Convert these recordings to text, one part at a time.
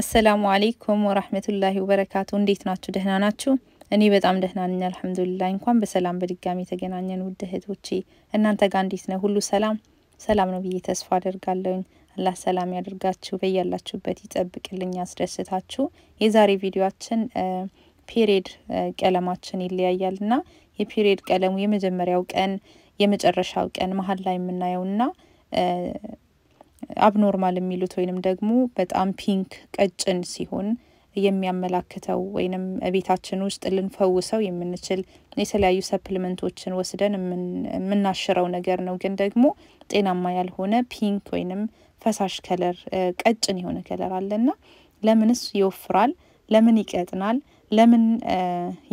አሰላሙ አሌይኩም ወራህመቱላሂ ወበረካቱ። እንዴት ናችሁ? ደህና ናችሁ? እኔ በጣም ደህና ነኝ አልሐምዱሊላህ። እንኳን በሰላም በድጋሚ የተገናኘን ውድ እህቶቼ፣ እናንተ ጋር እንዴት ነው? ሁሉ ሰላም ሰላም ነው ብዬ ተስፋ አደርጋለሁኝ። አላህ ሰላም ያደርጋችሁ፣ በያላችሁበት ይጠብቅልኝ፣ ያስደስታችሁ። የዛሬ ቪዲዮችን ፔሪድ ቀለማችን ይለያያል ና የፔሪድ ቀለሙ የመጀመሪያው ቀን የመጨረሻው ቀን መሀል ላይ የምናየውና አብኖርማል የሚሉት ወይንም ደግሞ በጣም ፒንክ ቀጭን ሲሆን የሚያመላክተው ወይንም ቤታችን ውስጥ ልንፈውሰው የምንችል የተለያዩ ሰፕልመንቶችን ወስደን የምናሽረው ነገር ነው። ግን ደግሞ ጤናማ ያልሆነ ፒንክ ወይንም ፈሳሽ ከለር ቀጭን የሆነ ከለር አለና ለምንስ ይወፍራል? ለምን ይቀጥናል? ለምን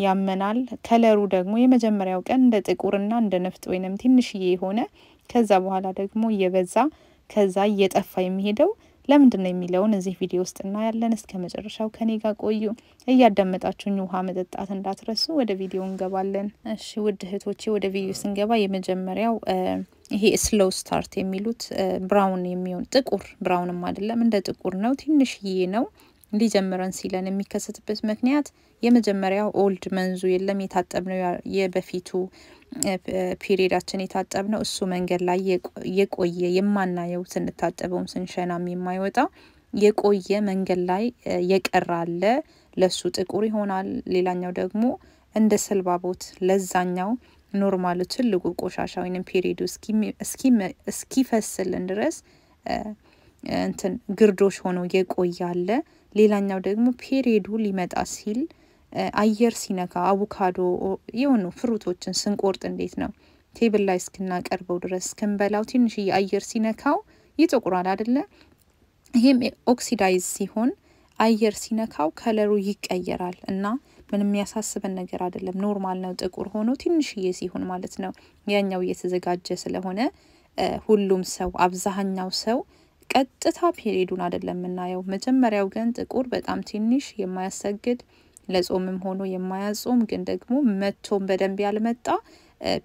ያመናል? ከለሩ ደግሞ የመጀመሪያው ቀን እንደ ጥቁርና እንደ ነፍጥ ወይንም ትንሽዬ የሆነ ከዛ በኋላ ደግሞ እየበዛ ከዛ እየጠፋ የሚሄደው ለምንድን ነው የሚለውን እዚህ ቪዲዮ ውስጥ እናያለን። እስከ መጨረሻው ከኔ ጋር ቆዩ። እያዳመጣችሁኝ ውሃ መጠጣት እንዳትረሱ። ወደ ቪዲዮ እንገባለን። እሺ ውድ እህቶቼ፣ ወደ ቪዲዮ ስንገባ የመጀመሪያው ይሄ ስሎው ስታርት የሚሉት ብራውን የሚሆን ጥቁር ብራውንም አይደለም እንደ ጥቁር ነው፣ ትንሽዬ ነው። ሊጀምረን ሲለን የሚከሰትበት ምክንያት የመጀመሪያው ኦልድ መንዙ የለም የታጠብነው የበፊቱ ፒሪዳችን የታጠብነው እሱ መንገድ ላይ የቆየ የማናየው ስንታጠበውም ስንሸናም የማይወጣው የቆየ መንገድ ላይ የቀራለ ለሱ ጥቁር ይሆናል። ሌላኛው ደግሞ እንደ ስልባቦት ለዛኛው ኖርማሉ ትልቁ ቆሻሻ ወይም ፔሪዱ እስኪፈስልን ድረስ እንትን ግርዶሽ ሆኖ የቆያለ ሌላኛው ደግሞ ፔሬዱ ሊመጣ ሲል አየር ሲነካ አቮካዶ የሆኑ ፍሩቶችን ስንቆርጥ እንዴት ነው ቴብል ላይ እስክናቀርበው ድረስ እስክንበላው ትንሽዬ አየር ሲነካው ይጠቁራል አደለ? ይህም ኦክሲዳይዝ ሲሆን አየር ሲነካው ከለሩ ይቀየራል እና ምንም የሚያሳስበን ነገር አይደለም። ኖርማል ነው፣ ጥቁር ሆኖ ትንሽዬ ሲሆን ማለት ነው። ያኛው እየተዘጋጀ ስለሆነ ሁሉም ሰው አብዛኛው ሰው ቀጥታ ፔሬዱን አይደለም የምናየው። መጀመሪያው ግን ጥቁር በጣም ትንሽ የማያሰግድ ለጾምም ሆኖ የማያጾም ግን ደግሞ መቶም በደንብ ያልመጣ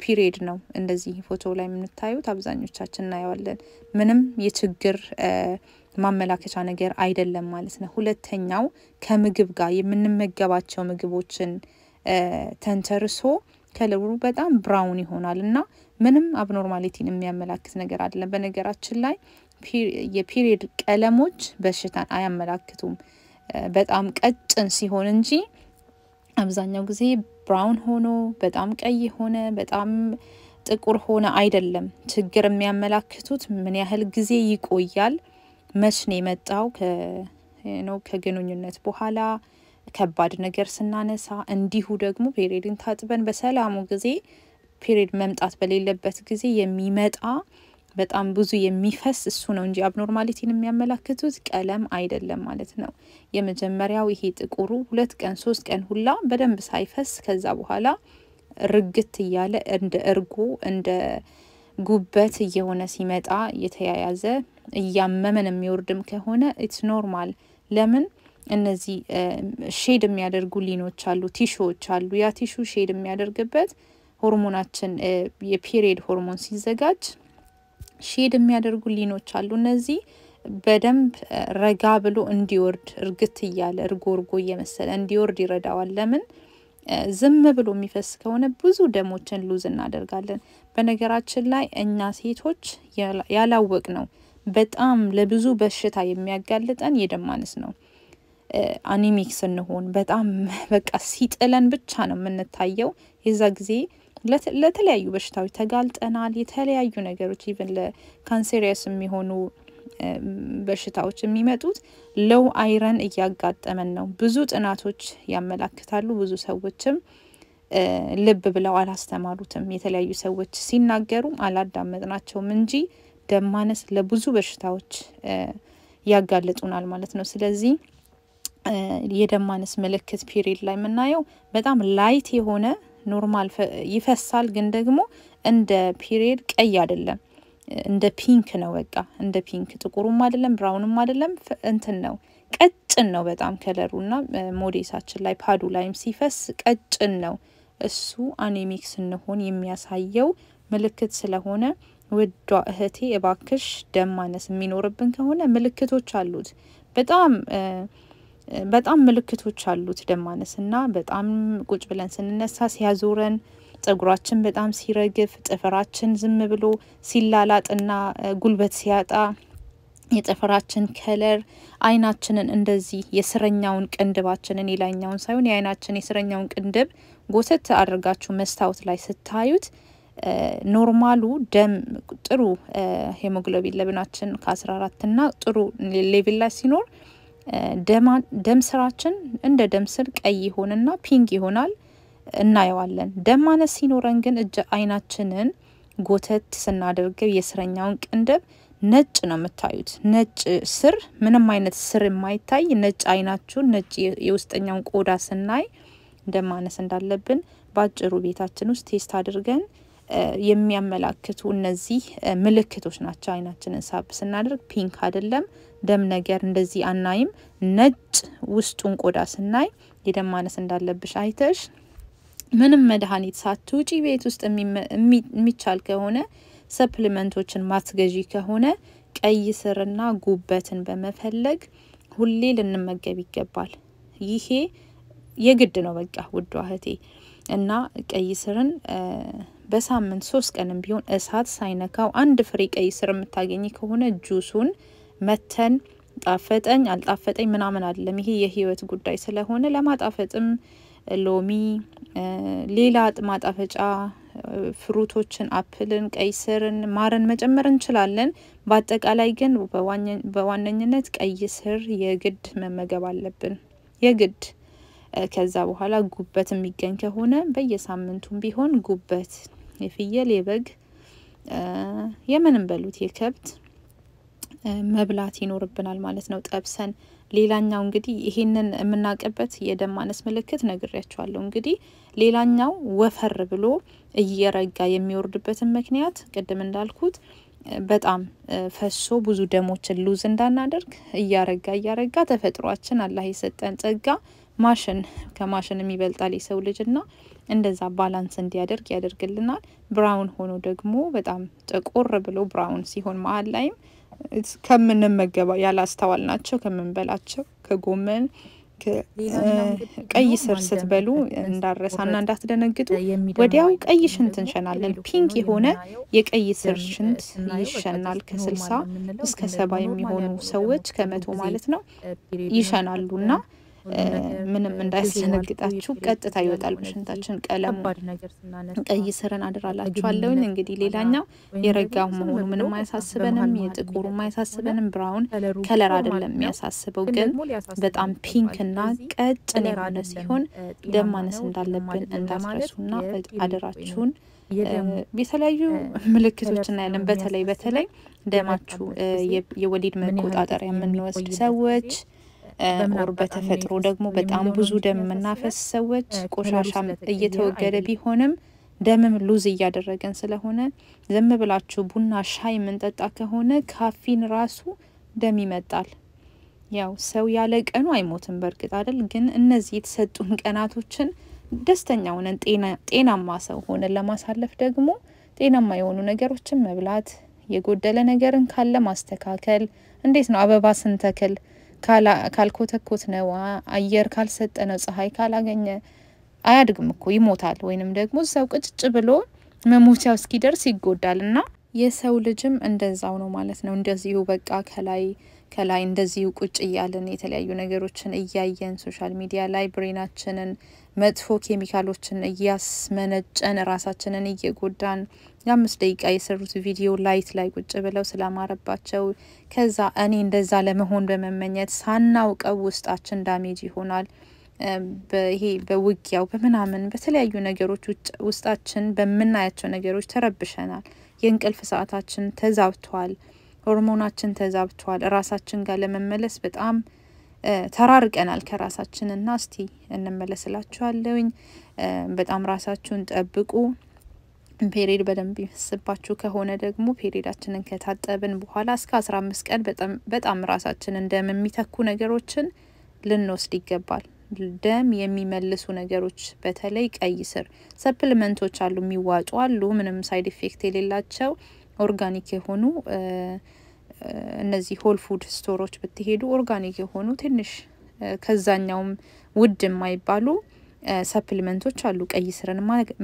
ፒሪድ ነው። እንደዚህ ፎቶ ላይ የምታዩት አብዛኞቻችን እናየዋለን። ምንም የችግር ማመላከቻ ነገር አይደለም ማለት ነው። ሁለተኛው ከምግብ ጋር የምንመገባቸው ምግቦችን ተንተርሶ ከለሩ በጣም ብራውን ይሆናል እና ምንም አብኖርማሊቲን የሚያመላክት ነገር አይደለም። በነገራችን ላይ የፒሪድ ቀለሞች በሽታን አያመላክቱም። በጣም ቀጭን ሲሆን እንጂ አብዛኛው ጊዜ ብራውን ሆኖ በጣም ቀይ ሆነ በጣም ጥቁር ሆነ አይደለም። ችግር የሚያመላክቱት ምን ያህል ጊዜ ይቆያል፣ መች ነው የመጣው፣ ከግንኙነት በኋላ ከባድ ነገር ስናነሳ፣ እንዲሁ ደግሞ ፔሪድን ታጥበን በሰላሙ ጊዜ ፔሪድ መምጣት በሌለበት ጊዜ የሚመጣ በጣም ብዙ የሚፈስ እሱ ነው እንጂ አብኖርማሊቲን የሚያመላክቱት ቀለም አይደለም ማለት ነው። የመጀመሪያው ይሄ ጥቁሩ ሁለት ቀን ሶስት ቀን ሁላ በደንብ ሳይፈስ ከዛ በኋላ ርግት እያለ እንደ እርጎ እንደ ጉበት እየሆነ ሲመጣ እየተያያዘ እያመመን የሚወርድም ከሆነ ኢትስ ኖርማል። ለምን እነዚህ ሼድ የሚያደርጉ ሊኖች አሉ፣ ቲሹዎች አሉ። ያ ቲሹ ሼድ የሚያደርግበት ሆርሞናችን የፒሪየድ ሆርሞን ሲዘጋጅ ሼድ የሚያደርጉ ሊኖች አሉ። እነዚህ በደንብ ረጋ ብሎ እንዲወርድ እርግት እያለ እርጎ እርጎ እየመሰለ እንዲወርድ ይረዳዋል። ለምን ዝም ብሎ የሚፈስ ከሆነ ብዙ ደሞችን ሉዝ እናደርጋለን። በነገራችን ላይ እኛ ሴቶች ያላወቅ ነው በጣም ለብዙ በሽታ የሚያጋልጠን የደም ማነስ ነው። አኒሚክ ስንሆን በጣም በቃ ሲጥለን ብቻ ነው የምንታየው የዛ ጊዜ ለተለያዩ በሽታዎች ተጋልጠናል። የተለያዩ ነገሮች ኢቨን ለካንሴሪየስ የሚሆኑ በሽታዎች የሚመጡት ለው አይረን እያጋጠመን ነው። ብዙ ጥናቶች ያመላክታሉ። ብዙ ሰዎችም ልብ ብለው አላስተማሩትም። የተለያዩ ሰዎች ሲናገሩም አላዳመጥናቸውም እንጂ ደም ማነስ ለብዙ በሽታዎች ያጋልጡናል ማለት ነው። ስለዚህ የደም ማነስ ምልክት ፒሪድ ላይ የምናየው በጣም ላይት የሆነ ኖርማል ይፈሳል፣ ግን ደግሞ እንደ ፒሪየድ ቀይ አይደለም፣ እንደ ፒንክ ነው። በቃ እንደ ፒንክ ጥቁሩም አይደለም፣ ብራውንም አይደለም። እንትን ነው ቀጭን ነው በጣም ከለሩ እና ሞዴሳችን ላይ ፓዱ ላይም ሲፈስ ቀጭን ነው። እሱ አኔሚክ ስንሆን የሚያሳየው ምልክት ስለሆነ ውዷ እህቴ እባክሽ ደም ማነስ የሚኖርብን ከሆነ ምልክቶች አሉት በጣም በጣም ምልክቶች አሉት ደም ማነስ እና በጣም ቁጭ ብለን ስንነሳ ሲያዞረን፣ ጸጉራችን በጣም ሲረግፍ፣ ጥፍራችን ዝም ብሎ ሲላላጥና ጉልበት ሲያጣ፣ የጥፍራችን ከለር፣ አይናችንን እንደዚህ የስረኛውን ቅንድባችንን የላይኛውን ሳይሆን የአይናችን የስረኛውን ቅንድብ ጎተት አድርጋችሁ መስታወት ላይ ስታዩት ኖርማሉ ደም ጥሩ ሄሞግሎቢን ለብናችን ከአስራ 14 ና ጥሩ ሌቪል ላይ ሲኖር ደም ስራችን እንደ ደም ስር ቀይ ይሆንና ፒንክ ይሆናል እናየዋለን። ደም ማነስ ሲኖረን ግን እጅ አይናችንን ጎተት ስናደርገው የስረኛውን ቅንድብ ነጭ ነው የምታዩት። ነጭ ስር ምንም አይነት ስር የማይታይ ነጭ አይናችሁን ነጭ የውስጠኛውን ቆዳ ስናይ ደም ማነስ እንዳለብን በአጭሩ ቤታችን ውስጥ ቴስት አድርገን የሚያመላክቱ እነዚህ ምልክቶች ናቸው። አይናችንን ሳብ ስናደርግ ፒንክ አይደለም ደም ነገር እንደዚህ አናይም። ነጭ ውስጡን ቆዳ ስናይ የደም ማነስ እንዳለብሽ አይተሽ ምንም መድኃኒት ሳትውጪ ቤት ውስጥ የሚቻል ከሆነ ሰፕሊመንቶችን ማትገዢ ከሆነ ቀይ ስርና ጉበትን በመፈለግ ሁሌ ልንመገብ ይገባል። ይሄ የግድ ነው። በቃ ውድ እህቴ እና ቀይ ስርን በሳምንት ሶስት ቀንም ቢሆን እሳት ሳይነካው አንድ ፍሬ ቀይ ስር የምታገኝ ከሆነ ጁሱን መተን ጣፈጠኝ አልጣፈጠኝ ምናምን አይደለም። ይሄ የህይወት ጉዳይ ስለሆነ ለማጣፈጥም ሎሚ፣ ሌላ ማጣፈጫ ፍሩቶችን፣ አፕልን፣ ቀይ ስርን፣ ማርን መጨመር እንችላለን። በአጠቃላይ ግን በዋነኝነት ቀይ ስር የግድ መመገብ አለብን የግድ ከዛ በኋላ ጉበት የሚገኝ ከሆነ በየሳምንቱም ቢሆን ጉበት የፍየል የበግ የምንም በሉት የከብት መብላት ይኖርብናል ማለት ነው ጠብሰን። ሌላኛው እንግዲህ ይሄንን የምናውቅበት የደም ማነስ ምልክት ነግሬያቸዋለሁ። እንግዲህ ሌላኛው ወፈር ብሎ እየረጋ የሚወርድበትን ምክንያት ቅድም እንዳልኩት በጣም ፈሶ ብዙ ደሞችን ሉዝ እንዳናደርግ እያረጋ እያረጋ ተፈጥሯችን አላህ የሰጠን ጸጋ ማሽን ከማሽን የሚበልጣል የሰው ልጅ ና እንደዛ ባላንስ እንዲያደርግ ያደርግልናል። ብራውን ሆኖ ደግሞ በጣም ጥቁር ብሎ ብራውን ሲሆን መሀል ላይም ከምንመገባ ያላስተዋል ናቸው ከምንበላቸው ከጎመን ቀይ ስር ስትበሉ ና እንዳትደነግጡ ወዲያው ቀይ ሽንት እንሸናለን። ፒንክ የሆነ የቀይ ስር ሽንት ይሸናል። ከስልሳ እስከ ሰባ የሚሆኑ ሰዎች ከመቶ ማለት ነው ይሸናሉና ምንም እንዳያስደነግጣችሁ ቀጥታ ይወጣል በሽንታችን ቀለሙ። ቀይ ስርን አድራላችኋለሁኝ። እንግዲህ ሌላኛው የረጋው መሆኑ ምንም አያሳስበንም፣ የጥቁሩ አያሳስበንም። ብራውን ከለር አይደለም የሚያሳስበው ግን በጣም ፒንክ እና ቀጭን የሆነ ሲሆን ደም ማነስ እንዳለብን እንዳስረሱና አደራችሁን የተለያዩ ምልክቶች እናያለን። በተለይ በተለይ ደማችሁ የወሊድ መቆጣጠሪያ የምንወስድ ሰዎች ኦር በተፈጥሮ ደግሞ በጣም ብዙ ደም የምናፈስ ሰዎች ቆሻሻም እየተወገደ ቢሆንም ደምም ሉዝ እያደረገን ስለሆነ ዝም ብላችሁ ቡና ሻይ የምንጠጣ ከሆነ ካፊን ራሱ ደም ይመጣል። ያው ሰው ያለ ቀኑ አይሞትም በእርግጥ አይደል፣ ግን እነዚህ የተሰጡን ቀናቶችን ደስተኛ ሆነን ጤናማ ሰው ሆነን ለማሳለፍ ደግሞ ጤናማ የሆኑ ነገሮችን መብላት፣ የጎደለ ነገርን ካለ ማስተካከል። እንዴት ነው አበባ ስንተክል ካልኮተኮት ነው አየር ካልሰጠ ነው ፀሐይ ካላገኘ አያድግም እኮ ይሞታል። ወይንም ደግሞ ሰው ቅጭጭ ብሎ መሞቻው እስኪደርስ ይጎዳል እና የሰው ልጅም እንደዛው ነው ማለት ነው። እንደዚሁ በቃ ከላይ ከላይ እንደዚሁ ቁጭ እያለን የተለያዩ ነገሮችን እያየን ሶሻል ሚዲያ ላይ ብሬናችንን መጥፎ ኬሚካሎችን እያስመነጨን ራሳችንን እየጎዳን የአምስት ደቂቃ የሰሩት ቪዲዮ ላይት ላይ ቁጭ ብለው ስላማረባቸው ከዛ እኔ እንደዛ ለመሆን በመመኘት ሳናውቀው ውስጣችን ዳሜጅ ይሆናል። ይሄ በውጊያው በምናምን በተለያዩ ነገሮች ውስጣችን በምናያቸው ነገሮች ተረብሸናል። የእንቅልፍ ሰዓታችን ተዛብቷል። ሆርሞናችን ተዛብቷል። ራሳችን ጋር ለመመለስ በጣም ተራርቀናል ከራሳችንና እስቲ እንመለስላችኋለውኝ። በጣም ራሳችሁን ጠብቁ። ፔሪድ በደንብ ይመስባችሁ ከሆነ ደግሞ ፔሪዳችንን ከታጠብን በኋላ እስከ አስራ አምስት ቀን በጣም ራሳችንን እንደም የሚተኩ ነገሮችን ልንወስድ ይገባል። ደም የሚመልሱ ነገሮች በተለይ ቀይ ስር ሰፕልመንቶች አሉ፣ የሚዋጡ አሉ፣ ምንም ሳይድ ኢፌክት የሌላቸው ኦርጋኒክ የሆኑ እነዚህ ሆል ፉድ ስቶሮች ብትሄዱ ኦርጋኒክ የሆኑ ትንሽ ከዛኛውም ውድ የማይባሉ ሰፕሊመንቶች አሉ። ቀይ ስርን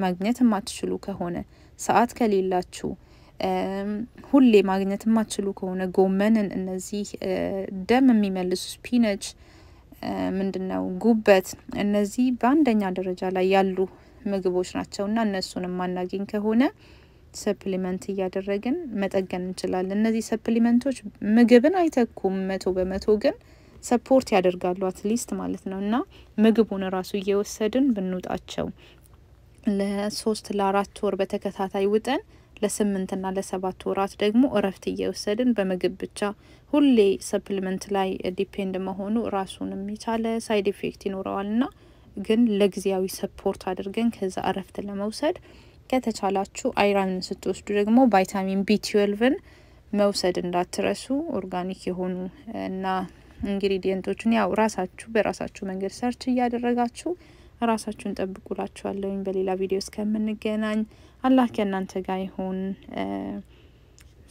ማግኘት የማትችሉ ከሆነ ሰዓት ከሌላችሁ ሁሌ ማግኘት የማትችሉ ከሆነ ጎመንን፣ እነዚህ ደም የሚመልሱ ስፒነች፣ ምንድነው ጉበት፣ እነዚህ በአንደኛ ደረጃ ላይ ያሉ ምግቦች ናቸው እና እነሱን የማናገኝ ከሆነ ሰፕሊመንት እያደረግን መጠገን እንችላለን። እነዚህ ሰፕሊመንቶች ምግብን አይተኩም መቶ በመቶ ግን ሰፖርት ያደርጋሉ አትሊስት ማለት ነው እና ምግቡን ራሱ እየወሰድን ብንውጣቸው ለሶስት ለአራት ወር በተከታታይ ውጠን ለስምንትና ለሰባት ወራት ደግሞ እረፍት እየወሰድን በምግብ ብቻ ሁሌ ሰፕሊመንት ላይ ዲፔንድ መሆኑ ራሱንም የቻለ ሳይድ ኢፌክት ይኖረዋል ና ግን ለጊዜያዊ ሰፖርት አድርገን ከዛ እረፍት ለመውሰድ ከተቻላችሁ አይራንን ስትወስዱ ደግሞ ቫይታሚን ቢ ትዌልቭን መውሰድ እንዳትረሱ። ኦርጋኒክ የሆኑ እና ኢንግሪዲየንቶችን ያው ራሳችሁ በራሳችሁ መንገድ ሰርች እያደረጋችሁ ራሳችሁን ጠብቁላችኋለሁኝ። በሌላ ቪዲዮ እስከምንገናኝ አላህ ከእናንተ ጋር ይሁን።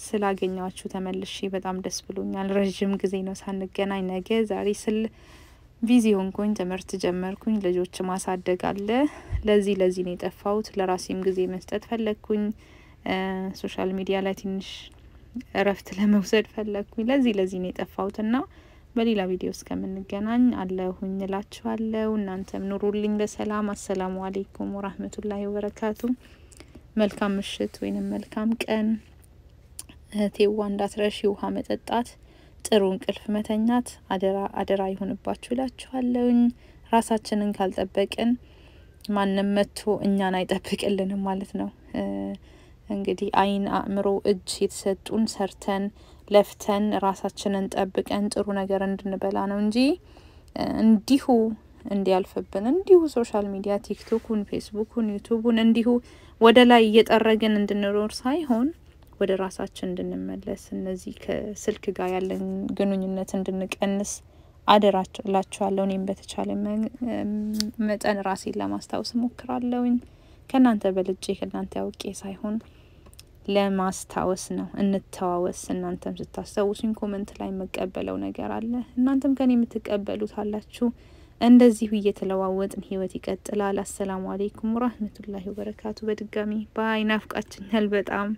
ስላገኘዋችሁ ተመልሼ በጣም ደስ ብሎኛል። ረዥም ጊዜ ነው ሳንገናኝ። ነገ ዛሬ ስል ቢዚ ሆንኩኝ፣ ትምህርት ጀመርኩኝ፣ ልጆች ማሳደግ አለ። ለዚህ ለዚህ ነው የጠፋሁት። ለራሴም ጊዜ መስጠት ፈለግኩኝ። ሶሻል ሚዲያ ላይ ትንሽ እረፍት ለመውሰድ ፈለግኩኝ። ለዚህ ለዚህ ነው የጠፋሁት እና በሌላ ቪዲዮ እስከምንገናኝ አለሁኝ እላችኋለሁ። እናንተም ኑሩልኝ በሰላም። አሰላሙ አሌይኩም ወራህመቱላሂ ወበረካቱ። መልካም ምሽት ወይንም መልካም ቀን። ቴዋ እንዳትረሽ ውሃ መጠጣት ጥሩ እንቅልፍ መተኛት አደራ አደራ ይሁንባችሁ እላችኋለሁኝ። ራሳችንን ካልጠበቅን ማንም መጥቶ እኛን አይጠብቅልንም ማለት ነው። እንግዲህ አይን አእምሮ፣ እጅ የተሰጡን ሰርተን ለፍተን ራሳችንን ጠብቀን ጥሩ ነገር እንድንበላ ነው እንጂ እንዲሁ እንዲያልፍብን እንዲሁ ሶሻል ሚዲያ ቲክቶኩን፣ ፌስቡኩን፣ ዩቱቡን እንዲሁ ወደ ላይ እየጠረግን እንድንኖር ሳይሆን ወደ ራሳችን እንድንመለስ እነዚህ ከስልክ ጋር ያለን ግንኙነት እንድንቀንስ አደራላችኋለሁ። እኔም በተቻለ መጠን ራሴን ለማስታወስ ሞክራለውኝ። ከእናንተ በልጄ ከእናንተ ያውቄ ሳይሆን ለማስታወስ ነው። እንተዋወስ። እናንተም ስታስታውሱኝ ኮመንት ላይ የምቀበለው ነገር አለ፣ እናንተም ከኔ የምትቀበሉት አላችሁ። እንደዚሁ እየተለዋወጥን ህይወት ይቀጥላል። አሰላሙ አሌይኩም ወራህመቱላሂ ወበረካቱ። በድጋሚ ባይ ናፍቃችኛል በጣም